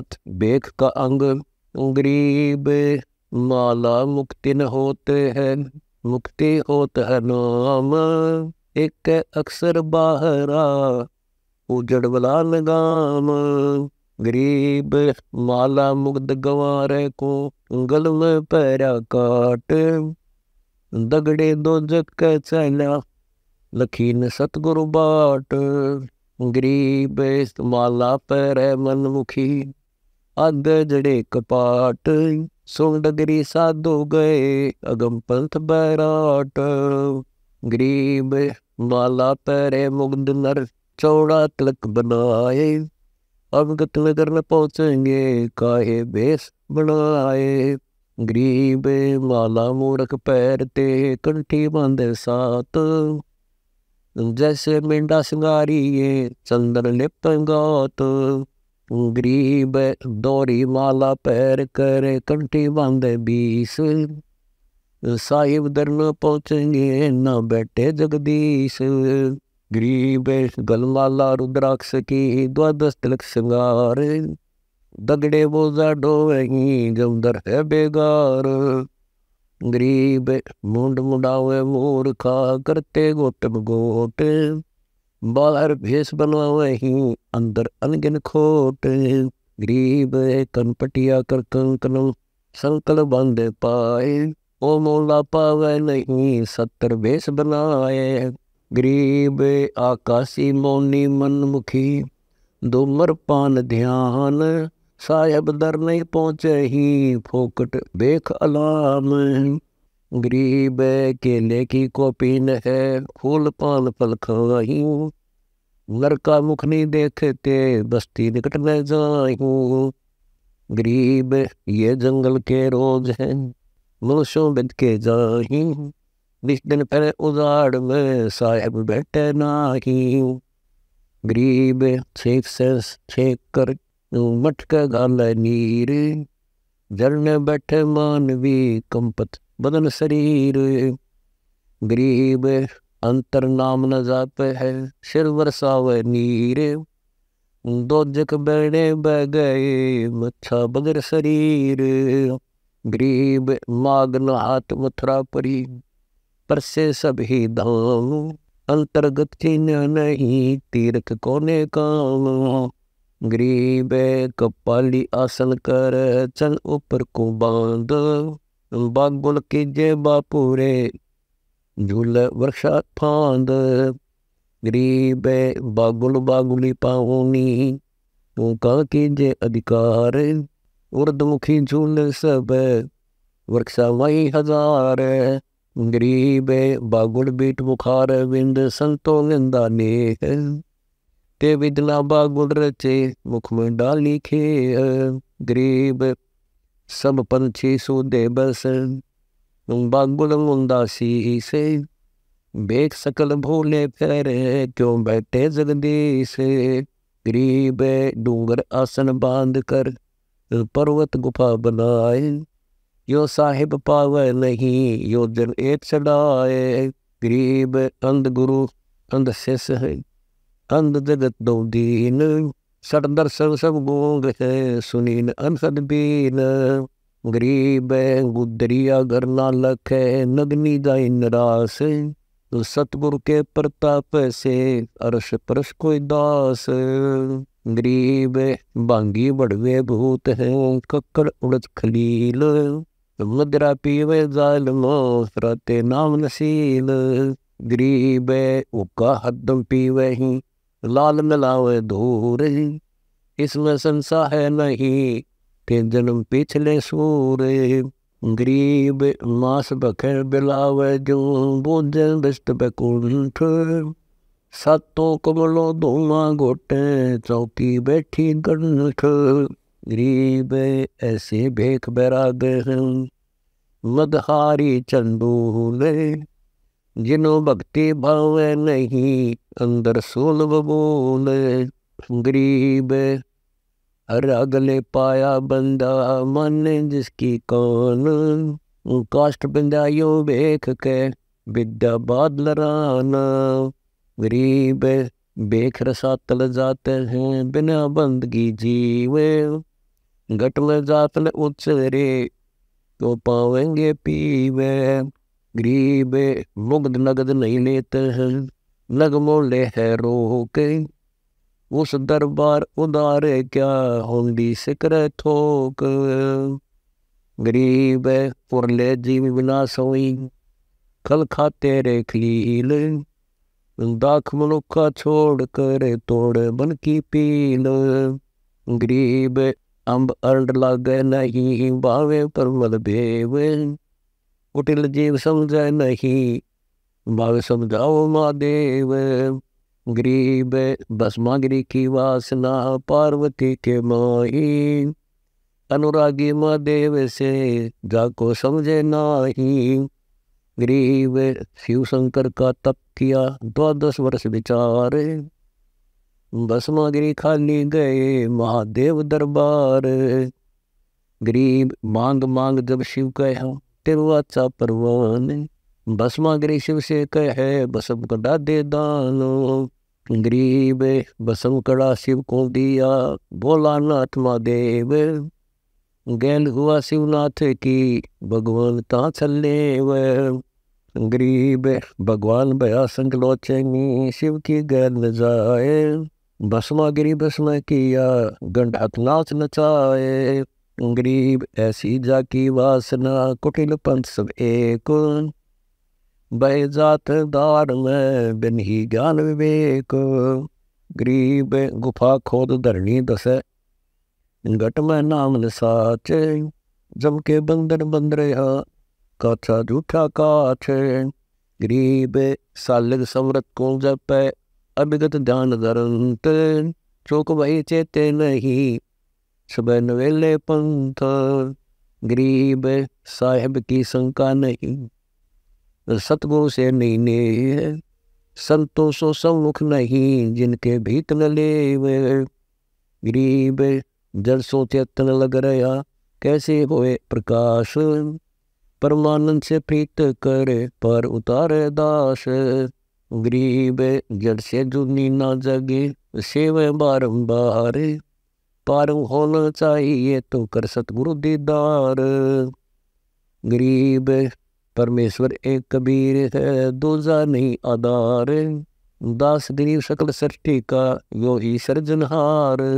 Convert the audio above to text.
साथ बेख का अंग गरीब माला मुक्ति न होते हैं मुक्ति होत है नाम एक अक्सर बाहरा उजड़ वाला लगाम गरीब माला मुग्ध गवार को गल में पैरा काट दगड़े दो जग चला लखीन सतगुरु बाट गरीब माला पैर मनमुखी अग जड़े कपाट सुन डगरी साधु गए अगम पंथ बैराट गरीब माला पैरे मुग्द नर चौड़ा तिलक बनाए अवगत नगर न पहुंचेंगे काहे बेस बनाए गरीब माला मूरख पैर ते कंठी बंद सात जैसे मेंढा सिंगारी चंदन लिपंगात गरीब दौरी माला पैर करे कंठी बांधे बीस साहिब दर न पहुँचेंगे न बैठे जगदीश गरीब गलमाला रुद्राक्ष की द्वादश तिलक श्रृंगार दगड़े बोझा डोवेगी जमदर है बेगार गरीब मुंड मुंडावे मोर खा करते गोतम गोट ਬਾਹਰ ਭੇਸ ਬਨਵਾਏ ਹੀ ਅੰਦਰ ਅਨਗਿਨ ਖੋਟ ਗਰੀਬ ਕਨਪਟਿਆ ਕਰ ਕੰਕਨ ਸੰਕਲ ਬੰਦੇ ਪਾਏ ਉਹ ਮੋਲਾ ਪਾਵੇ ਨਹੀਂ ਸੱਤਰ ਵੇਸ ਬਨਾਏ ਗਰੀਬ ਆਕਾਸੀ ਮੋਨੀ ਮਨਮੁਖੀ ਦੁਮਰ ਪਾਨ ਧਿਆਨ ਸਾਹਿਬ ਦਰ ਨਹੀਂ ਪਹੁੰਚੇ ਹੀ ਫੋਕਟ ਵੇਖ ਅਲਾਮ गरीब केले की कोपीन है फूल पान पल खाही लड़का मुख नहीं देखते बस्ती निकट में जाहूँ गरीब ये जंगल के रोज हैं मनुष्यों बिद के जाही जिस दिन पर उजाड़ में साहेब बैठे नाही गरीब छेक से छेक कर मटक गाल नीर में बैठे मानवी कंपत बदन शरीर गरीब अंतर नाम न जाप है सिर वरसावे नीर दो जग बैणे बह गए मच्छा बगर शरीर गरीब माग नाथ मथुरा परी पर सभी धाम अंतर्गत चिन्ह नहीं तीर्थ कोने काम गरीब कपाली आसन कर चल ऊपर को बांध ਬੰਗੁਲ ਕੀਜੇ ਬਾਪੂਰੇ ਝੁੱਲ ਵਰਖਾ ਫਾਂਦ ਗਰੀਬੇ ਬਾਗੁਲ ਬਾਗੁਲੀ ਪਾਉਨੀ ਤੂੰ ਕਾ ਕੀਜੇ ਅਧਿਕਾਰ ਉਰਦ ਮੁਖੀ ਝੁੱਲ ਸਭ ਵਰਖਾ ਵਹੀ ਹਜ਼ਾਰ ਗਰੀਬੇ ਬਾਗੁਲ ਬੀਟ ਬੁਖਾਰ ਵਿੰਦ ਸੰਤੋ ਲਿੰਦਾ ਨੇ ਤੇ ਵਿਦਲਾ ਬਾਗੁਲ ਰਚੇ ਮੁਖ ਮੰਡਾ ਲਿਖੇ ਗਰੀਬ सब पंछी सूदे बसन बागुल उदासी से बेख सकल भूले फेरे क्यों बैठे जगदी से गरीब डूंगर आसन बांध कर पर्वत गुफा बनाए यो साहिब पावे नहीं यो जन एक चढ़ाए गरीब अंध गुरु अंध शिष है अंध जगत दो दीन सट दर्शन सब गूंग है सुनीन अंसदीन गरीब है गुदरिया घर नालक है नगनी दाई निराश तो सतगुरु के प्रताप से अरश परश कोई दास गरीब भांगी बड़वे भूत है कक्कड़ उड़द खलील मदरा पीवे जाल मोसराते नाम नसील गरीब है उका हदम पीवे ही लाल मिलावे धूर इसमें संसा है नहीं थे जन्म पिछले सूर गरीब मास बखर बिलावे जो बोझन बिस्त बैकुंठ सातों कमलों धूमा गोटे चौकी बैठी गणठ गरीब ऐसे भेख बैराग मदहारी चंदूले जिनो भक्ति भाव नहीं अंदर सोलभ बोल गरीब हर अगले पाया बंदा मन जिसकी कौन काष्ट यो बेख के विद्या बादल राना गरीब बेख रसातल जाते हैं बिना बंदगी जीव गटल जातल उचरे तो पावेंगे पीवे ਗਰੀਬ ਮੁਗਦ ਨਗਦ ਨਹੀਂ ਲੇਤ ਨਗਮੋ ਲੈ ਹੈ ਰੋ ਕੇ ਉਸ ਦਰਬਾਰ ਉਦਾਰੇ ਕਿਆ ਹੁੰਦੀ ਸਿਕਰ ਥੋਕ ਗਰੀਬ ਪੁਰਲੇ ਜੀਵ ਬਿਨਾ ਸੋਈ ਕਲ ਖਾਤੇ ਰੇ ਖਲੀਲ ਦਾਖ ਮਨੁੱਖਾ ਛੋੜ ਕਰ ਤੋੜ ਬਨ ਕੀ ਪੀਲ ਗਰੀਬ ਅੰਬ ਅਰਡ ਲਾਗੇ ਨਹੀਂ ਬਾਵੇ ਪਰਮਲ ਬੇਵੇ कुटिल जीव समझ नहीं भव समझाओ महादेव गरीब भस्मागिरी की वासना पार्वती के माही अनुरागी महादेव से जाको समझे नाही गरीब शिव शंकर का तप किया द्वादश वर्ष विचार भस्मागिरी खाली गए महादेव दरबार गरीब मांग मांग जब शिव कहे करवाता परवान भस्मा शिव से कहे बसम कड़ा दे दानो गरीब बसम कड़ा शिव को दिया बोला नाथ महादेव गैल हुआ शिवनाथ की भगवान कहाँ चले व गरीब भगवान भया संकलोचनी शिव की गैल जाए बसमा गिरी बसमा किया गंडा नाच नचाए गरीब ऐसी जाकी वासना कुटिल पंथ सब एक जात दार में बिन ही ज्ञान विवेक गरीब गुफा खोद धरणी दस घट में नाम साच जम के बंदर बंदर रहा काछा झूठा काछ गरीब सालिग समरत को जप अभिगत ध्यान धरंत चौक वही चेते नहीं सुबह नवेले पंथ गरीब साहेब की शंका नहीं सतगुरु से नहीं है संतोषो सम्मुख नहीं जिनके भीत न ले गरीब जल सो चेतन लग रहा कैसे होए प्रकाश परमानंद से प्रीत कर पर उतार दास गरीब जड़ से जुनी ना जगे सेवे बारंबार पारू होना चाहिए तो कर सतगुरु दीदार गरीब परमेश्वर एक कबीर है दूजा नहीं आधार दास गरीब सकल सृष्टि का यो ही सृजनहार